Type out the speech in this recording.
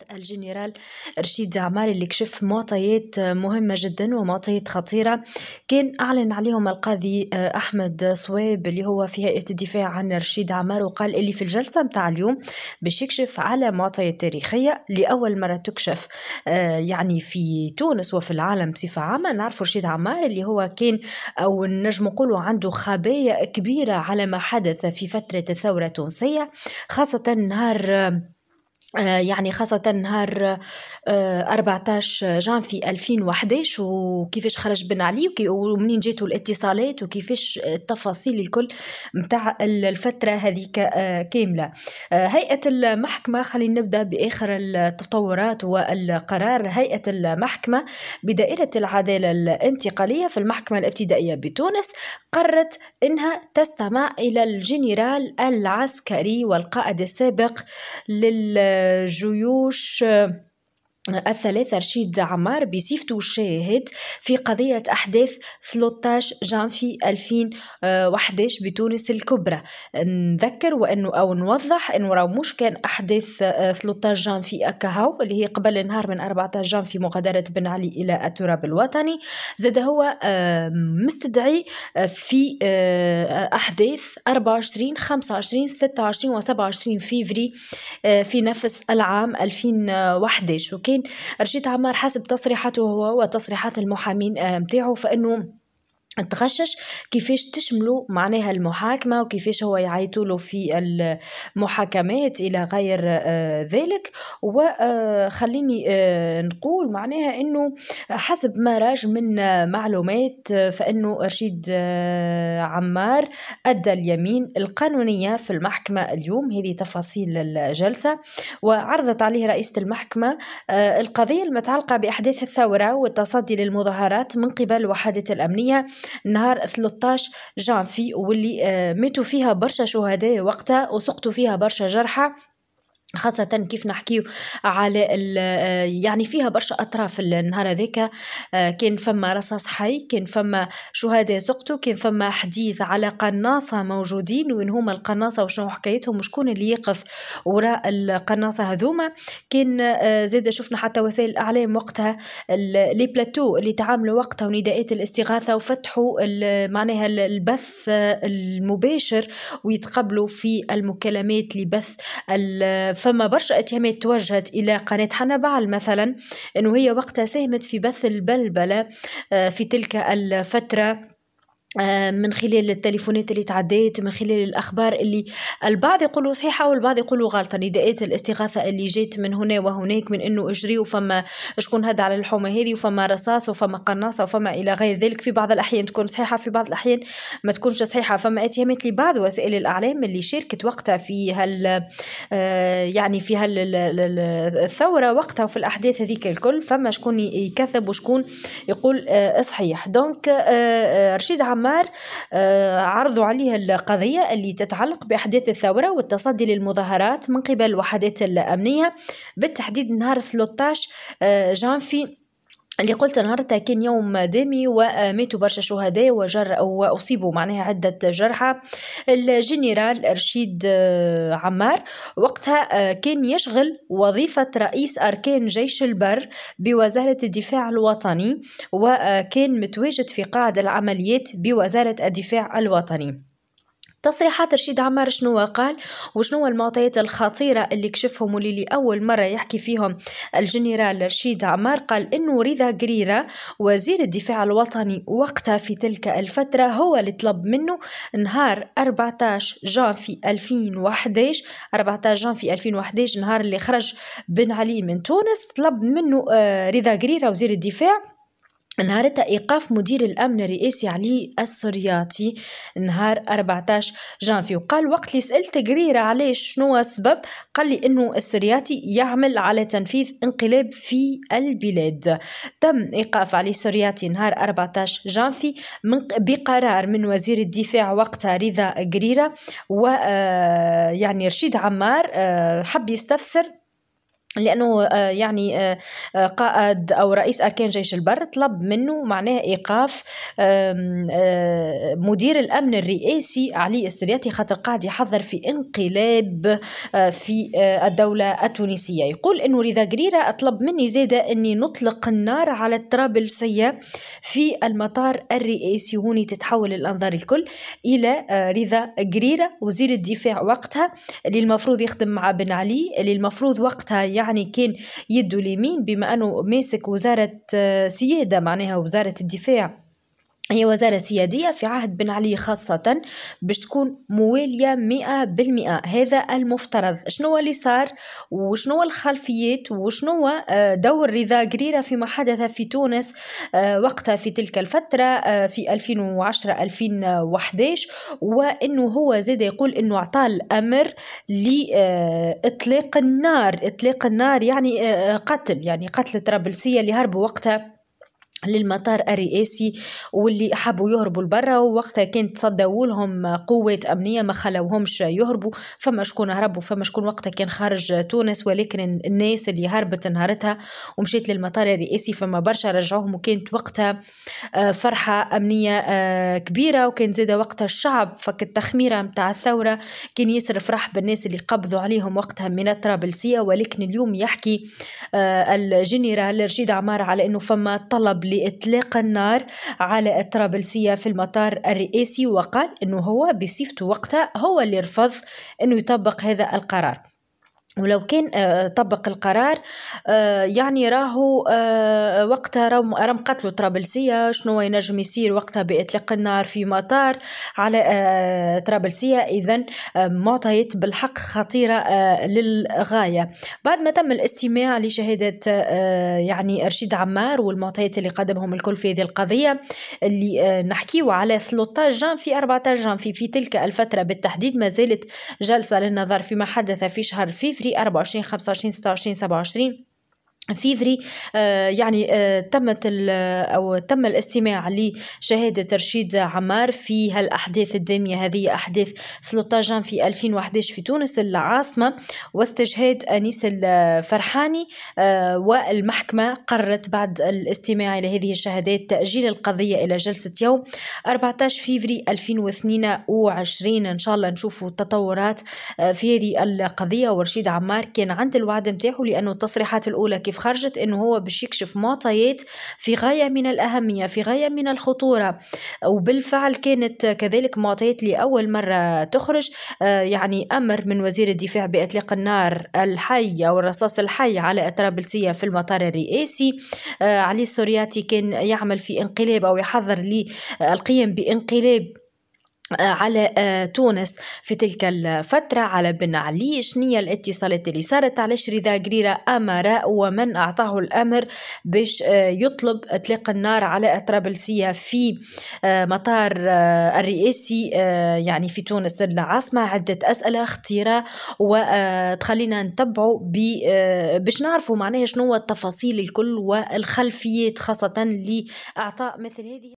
الاخبار الجنرال رشيد عمار اللي كشف معطيات مهمه جدا ومعطيات خطيره كان اعلن عليهم القاضي آه، احمد صويب اللي هو في هيئه الدفاع عن رشيد عمار وقال اللي في الجلسه متاع اليوم باش يكشف على معطيات تاريخيه لاول مره تكشف آه، يعني في تونس وفي العالم بصفه عامه نعرفوا رشيد عمار اللي هو كان او نجم نقولوا عنده خبايا كبيره على ما حدث في فتره الثوره التونسيه خاصه نهار آه، آه، يعني خاصة نهار 14 آه، جانفي 2011 وكيفاش خرج بن علي ومنين جاتو الاتصالات وكيفاش التفاصيل الكل متاع الفترة هذيك آه، كاملة هيئة المحكمة خلينا نبدأ بآخر التطورات والقرار هيئة المحكمة بدائرة العدالة الانتقالية في المحكمة الابتدائية بتونس قررت أنها تستمع إلى الجنرال العسكري والقائد السابق لل جيوش الثلاثة رشيد عمار بصفته الشاهد في قضية أحداث 13 جانفي 2011 بتونس الكبرى نذكر وأنه أو نوضح أنه راه مش كان أحداث 13 آه، جانفي أكهو اللي هي قبل النهار من 14 جانفي مغادرة بن علي إلى التراب الوطني زاد هو مستدعي آه، في آه، أحداث 24 25 26 و 27 فيفري في نفس العام 2011 وكان لكن رشيد عمار حسب تصريحاته هو وتصريحات المحامين نتاعو آه، فانه تغشش كيفاش تشملوا معناها المحاكمة وكيفاش هو يعيطوا له في المحاكمات إلى غير آه، ذلك وخليني آه، آه، نقول معناها أنه حسب ما راج من معلومات فأنه رشيد عمار أدى اليمين القانونية في المحكمة اليوم هذه تفاصيل الجلسة وعرضت عليه رئيسة المحكمة القضية المتعلقة بأحداث الثورة والتصدي للمظاهرات من قبل وحدة الأمنية نهار 13 جانفي واللي آه، ماتوا فيها برشا شهداء وقتها وسقطوا فيها برشا جرحى خاصة كيف نحكيو على آه، يعني فيها برشا أطراف النهار هذاك آه، كان فما رصاص حي كان فما شهداء سقطوا كان فما حديث على قناصة موجودين وين هما القناصة وشنو حكايتهم وشكون اللي يقف وراء القناصة هذوما كان آه، زاد شفنا حتى وسائل الإعلام وقتها لي بلاتو اللي تعاملوا وقتها ونداءات الاستغاثة وفتحوا معناها البث المباشر ويتقبلوا في المكالمات لبث فما برشا اتهامات توجهت إلى قناة حنبعل مثلا أنه هي وقتها ساهمت في بث البلبلة آه، في تلك الفترة آه، من خلال التليفونات اللي تعدات من خلال الأخبار اللي البعض يقولوا صحيحة والبعض يقولوا غلطة نداءات الاستغاثة اللي جات من هنا وهناك من أنه أجري وفما شكون هذا على الحومة هذه وفما رصاص وفما قناصة وفما إلى غير ذلك في بعض الأحيان تكون صحيحة في بعض الأحيان ما تكونش صحيحة فما اتهامات لبعض وسائل الأعلام اللي شاركت وقتها في هال آه، يعني في هال الثورة وقتها وفي الأحداث هذيك الكل فما شكون يكذب وشكون يقول آه، صحيح دونك رشيد عم عمار آه، عرضوا عليه القضية اللي تتعلق بأحداث الثورة والتصدي للمظاهرات من قبل الوحدات الأمنية بالتحديد نهار 13 آه، جانفي اللي قلت النهارده كان يوم دامي وماتوا برشا شهداء وجر واصيبوا معناها عده جرحى الجنرال رشيد آه، عمار وقتها آه، كان يشغل وظيفه رئيس اركان جيش البر بوزاره الدفاع الوطني وكان آه، متواجد في قاعده العمليات بوزاره الدفاع الوطني تصريحات رشيد عمار شنو قال وشنو المعطيات الخطيرة اللي كشفهم واللي لأول مرة يحكي فيهم الجنرال رشيد عمار قال إنه رضا قريرة وزير الدفاع الوطني وقتها في تلك الفترة هو اللي طلب منه نهار 14 في 2011 14 في 2011 نهار اللي خرج بن علي من تونس طلب منه آه، رضا قريرة وزير الدفاع نهارتها إيقاف مدير الأمن الرئاسي علي السرياطي نهار 14 جانفي وقال وقت اللي سألت قريرة علاش شنو السبب قال لي أنه السرياطي يعمل على تنفيذ انقلاب في البلاد تم إيقاف علي السرياتي نهار 14 جانفي من بقرار من وزير الدفاع وقتها رضا قريرة و آه، يعني رشيد عمار آه، حب يستفسر لانه آه، يعني آه، آه، قائد او رئيس اركان جيش البر طلب منه معناه ايقاف مدير الامن الرئاسي علي السرياتي خاطر قاعد يحضر في انقلاب في الدوله التونسيه يقول انه رضا قريره طلب مني زاده اني نطلق النار على الطرابلسيه في المطار الرئاسي هوني تتحول الانظار الكل الى رضا قريره وزير الدفاع وقتها اللي المفروض يخدم مع بن علي اللي المفروض وقتها يعني كان يده اليمين بما أنه ماسك وزارة آه، سيادة معناها وزارة الدفاع هي وزارة سيادية في عهد بن علي خاصة باش تكون موالية مئة بالمئة هذا المفترض شنو اللي صار وشنو الخلفيات وشنو آه، دور رضا قريرة فيما حدث في تونس آه، وقتها في تلك الفترة آه، في 2010-2011 وأنه هو زاد يقول أنه أعطى الأمر لإطلاق النار إطلاق النار يعني قتل يعني قتل ترابلسية اللي هربوا وقتها للمطار الرئاسي واللي حبوا يهربوا لبرا ووقتها كانت صدوا لهم قوات امنيه ما خلوهمش يهربوا فما شكون هربوا فما شكون وقتها كان خارج تونس ولكن الناس اللي هربت نهارتها ومشيت للمطار الرئاسي فما برشا رجعوهم وكانت وقتها آه، فرحه امنيه آه، كبيره وكان زاد وقتها الشعب فك التخميره نتاع الثوره كان ياسر فرح بالناس اللي قبضوا عليهم وقتها من الطرابلسيه ولكن اليوم يحكي آه، الجنرال رشيد عمار على انه فما طلب لإطلاق النار على الطرابلسية في المطار الرئيسي وقال أنه هو بصفته وقتها هو اللي رفض أنه يطبق هذا القرار ولو كان آه، طبق القرار آه، يعني راهو آه، وقتها رم قتلوا طرابلسية شنو ينجم يصير وقتها بإطلاق النار في مطار على طرابلسية إذا معطيات بالحق خطيرة للغاية بعد ما تم الاستماع لشهادة يعني رشيد عمار والمعطيات اللي قدمهم الكل في هذه القضية اللي نحكيه على 13 جان في 14 جان في, في تلك الفترة بالتحديد ما زالت جلسة للنظر فيما حدث في شهر فيفري فري 24 25 26 27 فيفري آه، يعني آه، تمت او تم الاستماع لشهاده ترشيد عمار في هالاحداث الداميه هذه احداث 13 جان في 2011 في تونس العاصمه واستشهاد انيس الفرحاني آه، والمحكمه قررت بعد الاستماع الى هذه الشهادات تاجيل القضيه الى جلسه يوم 14 فيفري 2022 ان شاء الله نشوفوا تطورات في هذه القضيه ورشيد عمار كان عند الوعد نتاعو لانه التصريحات الاولى كيف خرجت انه هو باش يكشف معطيات في غايه من الاهميه في غايه من الخطوره وبالفعل كانت كذلك معطيات لاول مره تخرج آه، يعني امر من وزير الدفاع باطلاق النار الحي او الرصاص الحي على الطرابلسيه في المطار الرئاسي آه، علي السورياتي كان يعمل في انقلاب او يحذر للقيام بانقلاب على آه، تونس في تلك الفترة على بن علي شنية الاتصالات اللي صارت علاش رضا قريرة أمر ومن أعطاه الأمر باش آه، يطلب إطلاق النار على طرابلسية في آه، مطار الرئاسي يعني في تونس العاصمة عدة أسئلة اختيرة وتخلينا نتبعوا باش نعرفوا معناها شنو التفاصيل الكل والخلفيات خاصة لأعطاء مثل هذه